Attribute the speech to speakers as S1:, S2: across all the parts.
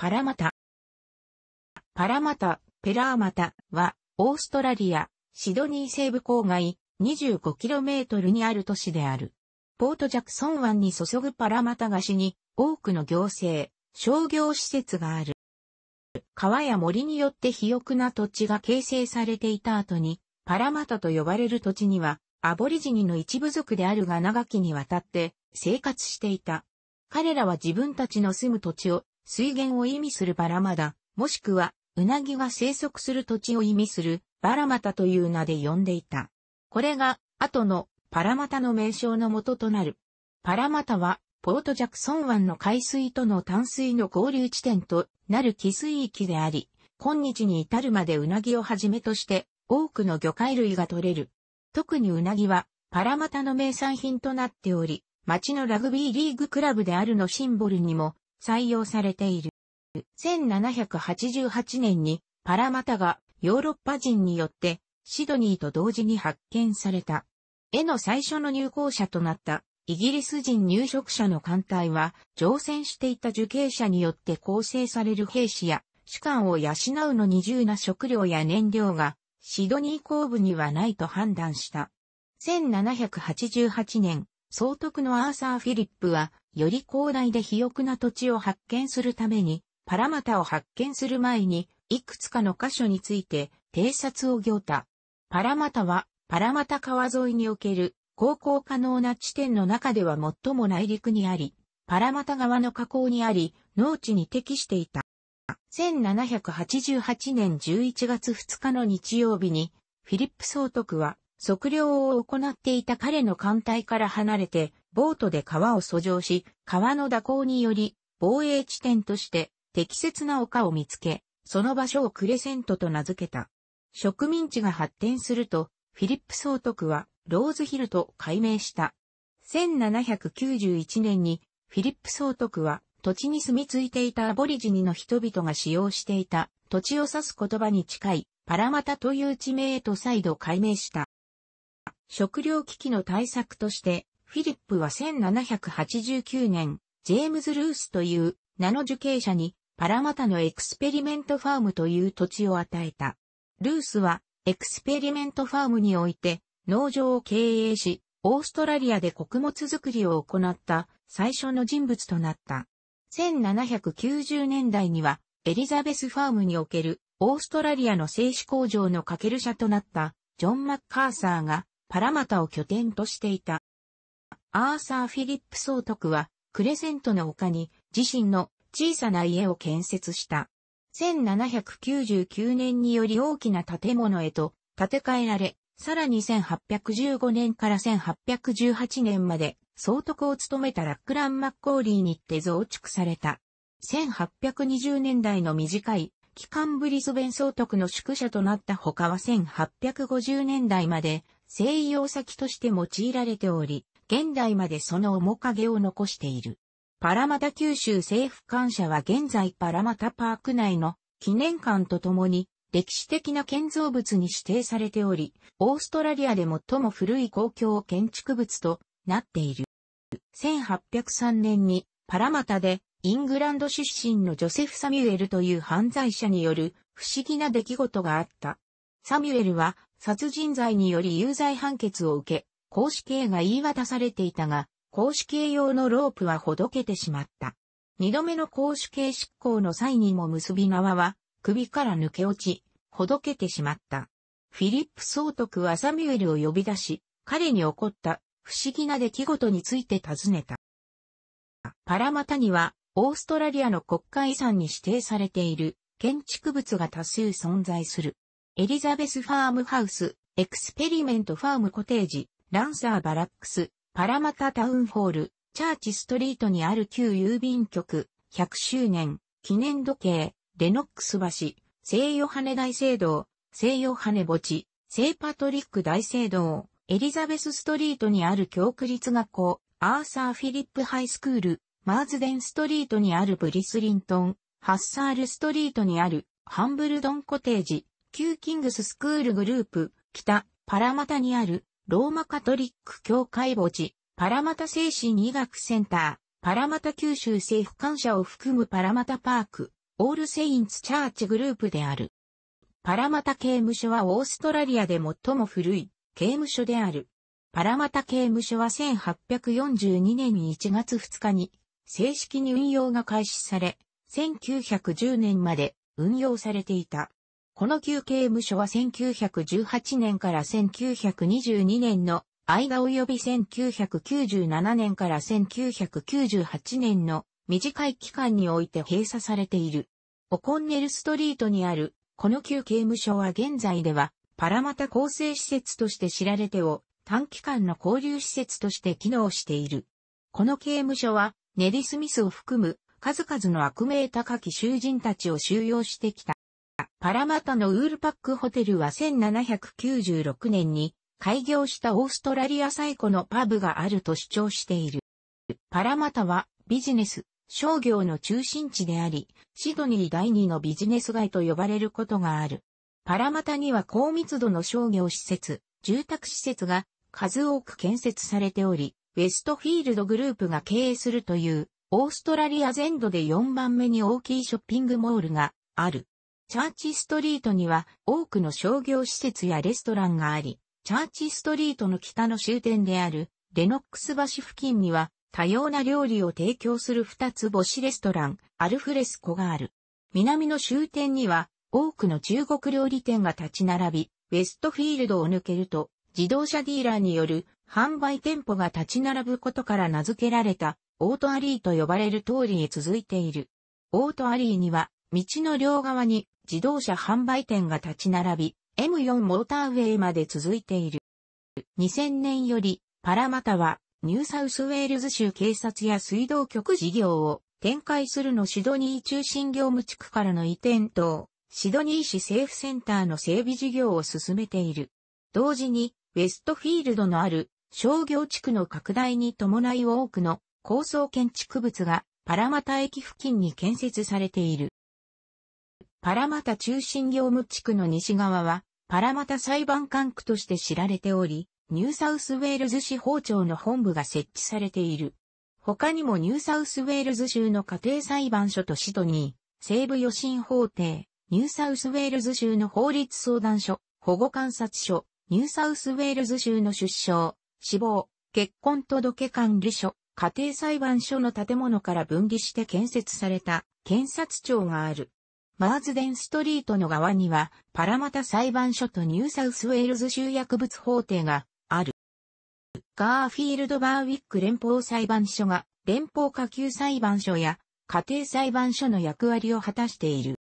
S1: パラマタ。パラマタ、ペラーマタは、オーストラリア、シドニー西部郊外、25km にある都市である。ポートジャクソン湾に注ぐパラマタ菓子に、多くの行政、商業施設がある。川や森によって肥沃な土地が形成されていた後に、パラマタと呼ばれる土地には、アボリジニの一部族であるが長きにわたって生活していた。彼らは自分たちの住む土地を水源を意味するバラマダ、もしくは、うなぎが生息する土地を意味するバラマタという名で呼んでいた。これが、後のパラマタの名称の元となる。パラマタは、ポートジャクソン湾の海水との淡水の合流地点となる寄水域であり、今日に至るまでうなぎをはじめとして多くの魚介類が取れる。特にうなぎはパラマタの名産品となっており、町のラグビーリーグクラブであるのシンボルにも採用されている。1788年にパラマタがヨーロッパ人によってシドニーと同時に発見された。絵の最初の入校者となったイギリス人入植者の艦隊は乗船していた受刑者によって構成される兵士や士官を養うのに重な食料や燃料がシドニー後部にはないと判断した。1788年、総督のアーサー・フィリップはより広大で肥沃な土地を発見するために、パラマタを発見する前に、いくつかの箇所について、偵察を行った。パラマタは、パラマタ川沿いにおける、航行可能な地点の中では最も内陸にあり、パラマタ川の河口にあり、農地に適していた。1788年11月2日の日曜日に、フィリップ総督は測量を行っていた彼の艦隊から離れて、ボートで川を遡上し、川の蛇行により、防衛地点として適切な丘を見つけ、その場所をクレセントと名付けた。植民地が発展すると、フィリップ総督はローズヒルと改名した。1791年にフィリップ総督は土地に住み着いていたアボリジニの人々が使用していた土地を指す言葉に近いパラマタという地名へと再度改名した。食糧危機の対策として、フィリップは1789年、ジェームズ・ルースという名の受刑者にパラマタのエクスペリメントファームという土地を与えた。ルースはエクスペリメントファームにおいて農場を経営し、オーストラリアで穀物作りを行った最初の人物となった。1790年代にはエリザベスファームにおけるオーストラリアの製紙工場のかける社となったジョン・マッカーサーがパラマタを拠点としていた。アーサー・フィリップ総督は、クレセントの丘に自身の小さな家を建設した。1799年により大きな建物へと建て替えられ、さらに1815年から1818年まで総督を務めたラックラン・マッコーリーにて増築された。1820年代の短い期間ブリスベン総督の宿舎となった他は1850年代まで西洋先として用いられており、現代までその面影を残している。パラマタ九州政府官舎は現在パラマタパーク内の記念館とともに歴史的な建造物に指定されており、オーストラリアで最も古い公共建築物となっている。1803年にパラマタでイングランド出身のジョセフ・サミュエルという犯罪者による不思議な出来事があった。サミュエルは殺人罪により有罪判決を受け、公子刑が言い渡されていたが、公子刑用のロープはほどけてしまった。二度目の公主刑執行の際にも結び縄は首から抜け落ち、ほどけてしまった。フィリップ総督はサミュエルを呼び出し、彼に起こった不思議な出来事について尋ねた。パラマタにはオーストラリアの国家遺産に指定されている建築物が多数存在する。エリザベスファームハウス、エクスペリメントファームコテージ、ランサーバラックス、パラマタタウンホール、チャーチストリートにある旧郵便局、100周年、記念時計、レノックス橋、西ヨハネ大聖堂、西ヨハネ墓地、聖パトリック大聖堂、エリザベスストリートにある教区立学校、アーサー・フィリップハイスクール、マーズデンストリートにあるブリスリントン、ハッサールストリートにあるハンブルドンコテージ、キューキングススクールグループ、北、パラマタにある、ローマカトリック教会墓地、パラマタ精神医学センター、パラマタ九州政府官舎を含むパラマタパーク、オールセインツチャーチグループである。パラマタ刑務所はオーストラリアで最も古い刑務所である。パラマタ刑務所は1842年に1月2日に正式に運用が開始され、1910年まで運用されていた。この旧刑務所は1918年から1922年の間及び1997年から1998年の短い期間において閉鎖されている。オコンネルストリートにある、この旧刑務所は現在では、パラマタ構成施設として知られてを、短期間の交流施設として機能している。この刑務所は、ネリスミスを含む、数々の悪名高き囚人たちを収容してきた。パラマタのウールパックホテルは1796年に開業したオーストラリア最古のパブがあると主張している。パラマタはビジネス、商業の中心地であり、シドニー第二のビジネス街と呼ばれることがある。パラマタには高密度の商業施設、住宅施設が数多く建設されており、ウェストフィールドグループが経営するという、オーストラリア全土で4番目に大きいショッピングモールがある。チャーチストリートには多くの商業施設やレストランがあり、チャーチストリートの北の終点であるレノックス橋付近には多様な料理を提供する二つ星レストラン、アルフレスコがある。南の終点には多くの中国料理店が立ち並び、ウェストフィールドを抜けると自動車ディーラーによる販売店舗が立ち並ぶことから名付けられたオートアリーと呼ばれる通りへ続いている。オートアリーには道の両側に自動車販売店が立ち並び、M4 モーターウェイまで続いている。2000年より、パラマタは、ニューサウスウェールズ州警察や水道局事業を展開するのシドニー中心業務地区からの移転等、シドニー市政府センターの整備事業を進めている。同時に、ウェストフィールドのある商業地区の拡大に伴い多くの高層建築物がパラマタ駅付近に建設されている。パラマタ中心業務地区の西側は、パラマタ裁判管区として知られており、ニューサウスウェールズ司法庁の本部が設置されている。他にもニューサウスウェールズ州の家庭裁判所とシドニー、西部予診法廷、ニューサウスウェールズ州の法律相談所、保護観察所、ニューサウスウェールズ州の出生、死亡、結婚届管理所、家庭裁判所の建物から分離して建設された検察庁がある。マーズデンストリートの側には、パラマタ裁判所とニューサウスウェールズ州薬物法廷がある。ガーフィールド・バーウィック連邦裁判所が、連邦下級裁判所や、家庭裁判所の役割を果たしている。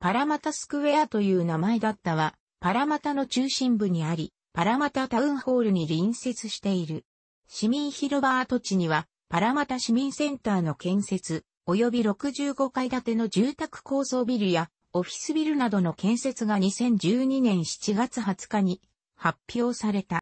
S1: パラマタスクエアという名前だったは、パラマタの中心部にあり、パラマタタウンホールに隣接している。市民広場跡地には、パラマタ市民センターの建設、及び65階建ての住宅高層ビルやオフィスビルなどの建設が2012年7月20日に発表された。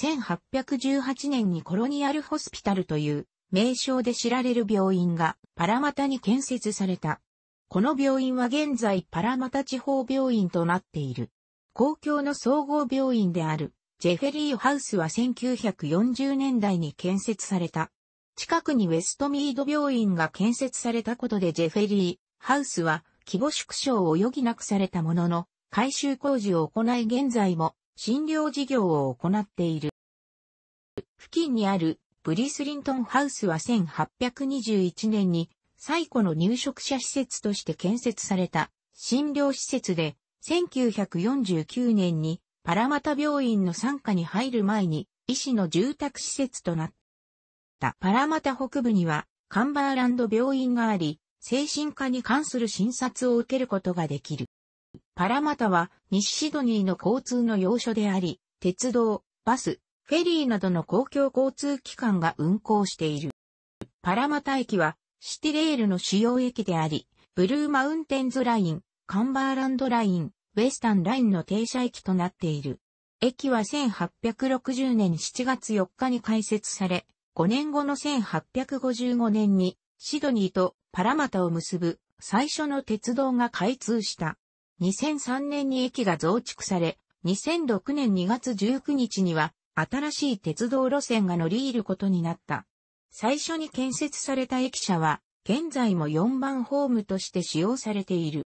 S1: 1818年にコロニアルホスピタルという名称で知られる病院がパラマタに建設された。この病院は現在パラマタ地方病院となっている。公共の総合病院であるジェフェリーハウスは1940年代に建設された。近くにウェストミード病院が建設されたことでジェフェリー、ハウスは規模縮小を余儀なくされたものの、改修工事を行い現在も診療事業を行っている。付近にあるブリスリントンハウスは1821年に最古の入植者施設として建設された診療施設で1949年にパラマタ病院の参加に入る前に医師の住宅施設となった。ったパラマタ北部にはカンバーランド病院があり、精神科に関する診察を受けることができる。パラマタは西シドニーの交通の要所であり、鉄道、バス、フェリーなどの公共交通機関が運行している。パラマタ駅はシティレールの主要駅であり、ブルーマウンテンズライン、カンバーランドライン、ウェスタンラインの停車駅となっている。駅は1860年7月4日に開設され、5年後の1855年にシドニーとパラマタを結ぶ最初の鉄道が開通した。2003年に駅が増築され、2006年2月19日には新しい鉄道路線が乗り入ることになった。最初に建設された駅舎は、現在も4番ホームとして使用されている。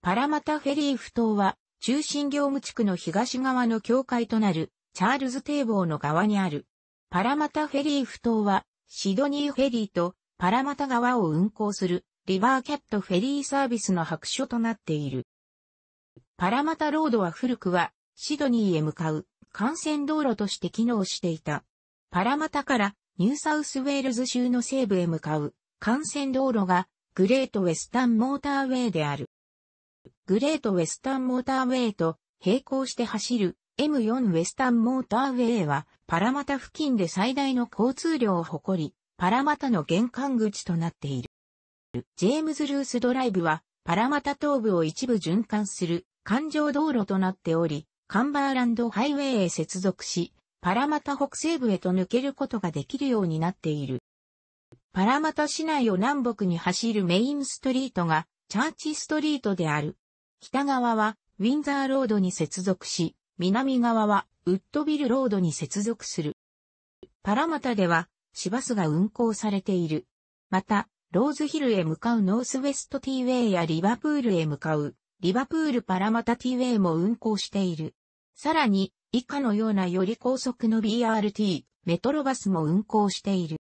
S1: パラマタフェリー埠頭は、中心業務地区の東側の境界となる、チャールズ堤防の側にある、パラマタフェリー埠頭は、シドニーフェリーとパラマタ川を運行するリバーキャットフェリーサービスの白書となっている。パラマタロードは古くはシドニーへ向かう幹線道路として機能していた。パラマタからニューサウスウェールズ州の西部へ向かう幹線道路がグレートウェスタンモーターウェイである。グレートウェスタンモーターウェイと並行して走る M4 ウェスタンモーターウェイは、パラマタ付近で最大の交通量を誇り、パラマタの玄関口となっている。ジェームズ・ルースドライブは、パラマタ東部を一部循環する環状道路となっており、カンバーランドハイウェイへ接続し、パラマタ北西部へと抜けることができるようになっている。パラマタ市内を南北に走るメインストリートがチャーチストリートである。北側はウィンザーロードに接続し、南側はウッドビルロードに接続する。パラマタでは、市バスが運行されている。また、ローズヒルへ向かうノースウェストティーウェイやリバプールへ向かうリバプールパラマタティーウェイも運行している。さらに、以下のようなより高速の BRT、メトロバスも運行している。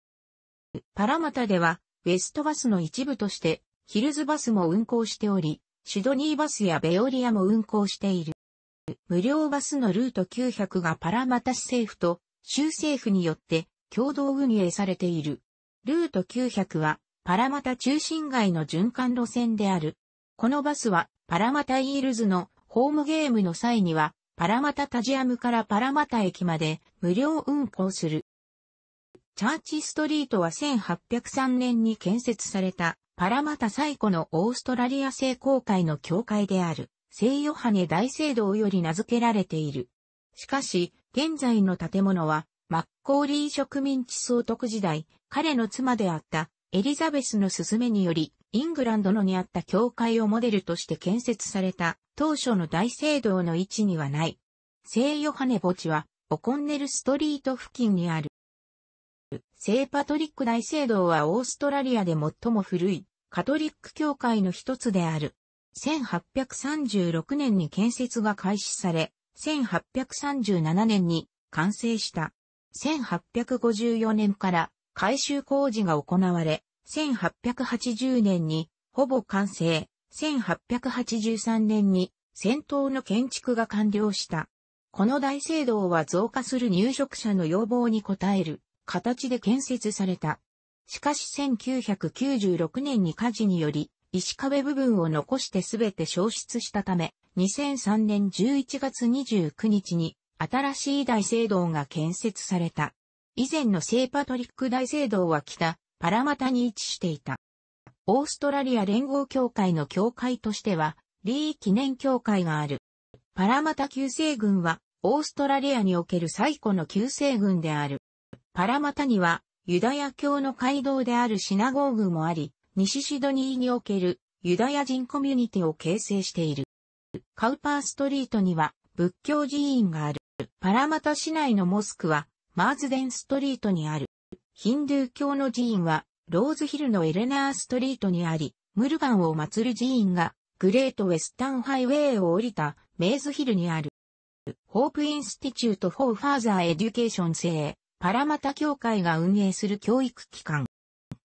S1: パラマタでは、ウェストバスの一部として、ヒルズバスも運行しており、シドニーバスやベオリアも運行している。無料バスのルート900がパラマタ市政府と州政府によって共同運営されている。ルート900はパラマタ中心街の循環路線である。このバスはパラマタイールズのホームゲームの際にはパラマタタジアムからパラマタ駅まで無料運行する。チャーチストリートは1803年に建設されたパラマタ最古のオーストラリア製公会の教会である。聖ヨハネ大聖堂より名付けられている。しかし、現在の建物は、マッコーリー植民地総督時代、彼の妻であったエリザベスの勧めにより、イングランドのにあった教会をモデルとして建設された当初の大聖堂の位置にはない。聖ヨハネ墓地は、オコンネルストリート付近にある。聖パトリック大聖堂はオーストラリアで最も古いカトリック教会の一つである。1836年に建設が開始され、1837年に完成した。1854年から改修工事が行われ、1880年にほぼ完成、1883年に先頭の建築が完了した。この大聖堂は増加する入植者の要望に応える形で建設された。しかし1996年に火事により石壁部分を残してすべて消失したため、2003年11月29日に新しい大聖堂が建設された。以前の聖パトリック大聖堂は北、パラマタに位置していた。オーストラリア連合協会の協会としては、リー記念協会がある。パラマタ旧聖軍は、オーストラリアにおける最古の旧聖軍である。パラマタには、ユダヤ教の街道であるシナゴーグもあり、西シドニーにおけるユダヤ人コミュニティを形成している。カウパーストリートには仏教寺院がある。パラマタ市内のモスクはマーズデンストリートにある。ヒンドゥー教の寺院はローズヒルのエレナーストリートにあり、ムルガンを祀る寺院がグレートウェスタンハイウェイを降りたメイズヒルにある。ホープインスティチュート・フォー・ファーザー・エデュケーション制、パラマタ協会が運営する教育機関。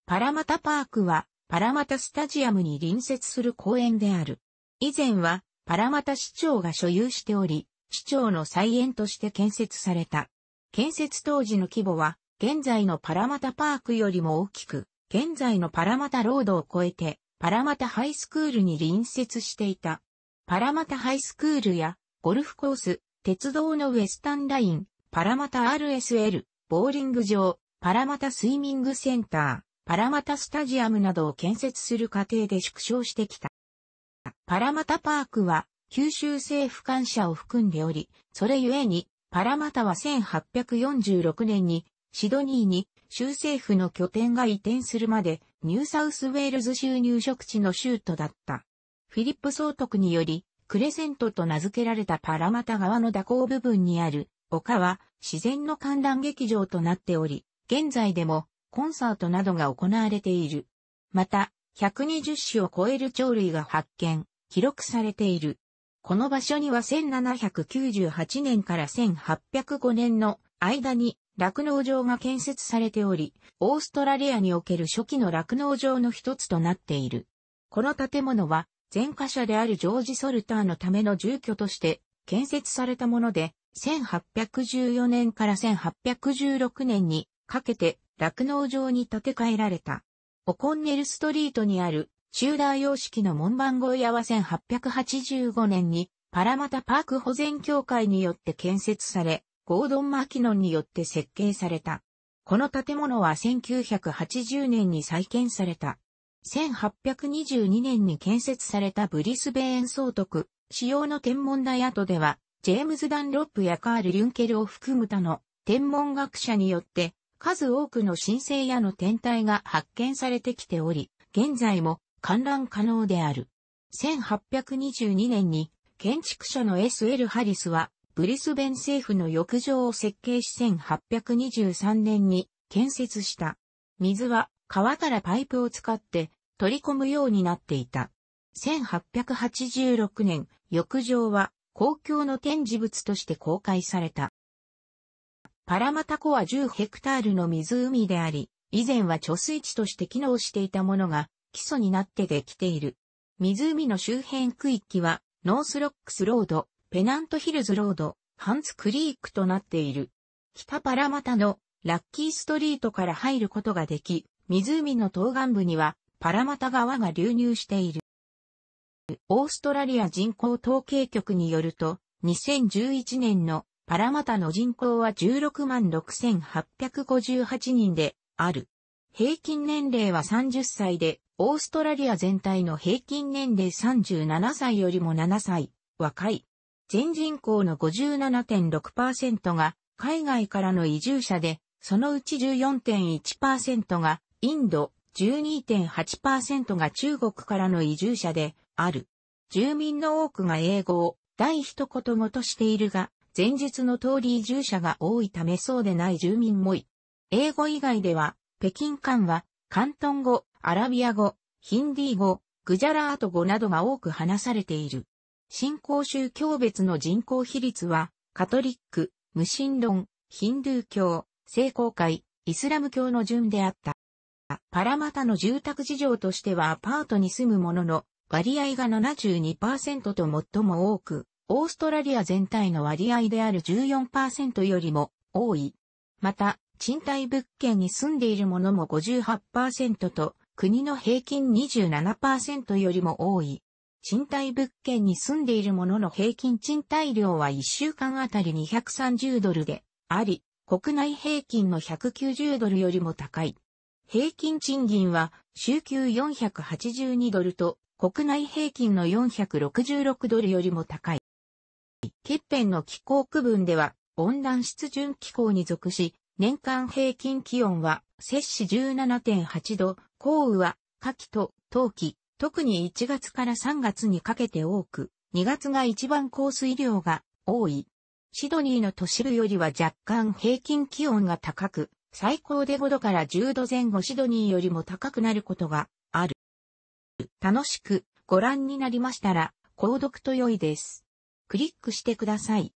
S1: パラマタパークはパラマタスタジアムに隣接する公園である。以前は、パラマタ市長が所有しており、市長の再園として建設された。建設当時の規模は、現在のパラマタパークよりも大きく、現在のパラマタロードを越えて、パラマタハイスクールに隣接していた。パラマタハイスクールや、ゴルフコース、鉄道のウエスタンライン、パラマタ RSL、ボーリング場、パラマタスイミングセンター、パラマタスタジアムなどを建設する過程で縮小してきた。パラマタパークは九州政府官舎を含んでおり、それゆえにパラマタは1846年にシドニーに州政府の拠点が移転するまでニューサウスウェールズ州入植地の州都だった。フィリップ総督によりクレセントと名付けられたパラマタ側の蛇行部分にある丘は自然の観覧劇場となっており、現在でもコンサートなどが行われている。また、120種を超える鳥類が発見、記録されている。この場所には1798年から1805年の間に落農場が建設されており、オーストラリアにおける初期の落農場の一つとなっている。この建物は、前科者であるジョージ・ソルターのための住居として建設されたもので、1814年から1816年にかけて酪農場に建て替えられた。オコンネルストリートにあるチューダー様式の門番小屋は1885年にパラマタパーク保全協会によって建設され、ゴードン・マキノンによって設計された。この建物は1980年に再建された。1822年に建設されたブリスベーン総督、使用の天文台跡では、ジェームズ・ダンロップやカール・リュンケルを含む他の天文学者によって数多くの新星やの天体が発見されてきており、現在も観覧可能である。1822年に建築者の S.L. ハリスはブリスベン政府の浴場を設計し1823年に建設した。水は川からパイプを使って取り込むようになっていた。1886年、浴場は公共の展示物として公開された。パラマタ湖は10ヘクタールの湖であり、以前は貯水池として機能していたものが基礎になってできている。湖の周辺区域は、ノースロックスロード、ペナントヒルズロード、ハンツクリークとなっている。北パラマタのラッキーストリートから入ることができ、湖の東岸部にはパラマタ川が流入している。オーストラリア人口統計局によると、2011年の荒俣の人口は16万6858人である。平均年齢は30歳で、オーストラリア全体の平均年齢37歳よりも7歳、若い。全人口の57.6%が海外からの移住者で、そのうち14.1%がインド、12.8%が中国からの移住者である。住民の多くが英語を第一言語としているが、前述の通り移住者が多いためそうでない住民もい。英語以外では、北京間は、広東語、アラビア語、ヒンディー語、グジャラート語などが多く話されている。新興宗教別の人口比率は、カトリック、無神論、ヒンドゥー教、聖公会、イスラム教の順であった。パラマタの住宅事情としてはアパートに住む者の割合が72%と最も多く、オーストラリア全体の割合である14%よりも多い。また、賃貸物件に住んでいる者も58%と、国の平均27%よりも多い。賃貸物件に住んでいる者の平均賃貸料は1週間あたり230ドルであり、国内平均の190ドルよりも高い。平均賃金は週給482ドルと国内平均の466ドルよりも高い。欠片の気候区分では、温暖湿潤気候に属し、年間平均気温は、摂氏17.8度、降雨は、夏季と冬季、特に1月から3月にかけて多く、2月が一番降水量が多い。シドニーの都市部よりは若干平均気温が高く、最高で5度から10度前後シドニーよりも高くなることがある。楽しくご覧になりましたら、購読と良いです。クリックしてください。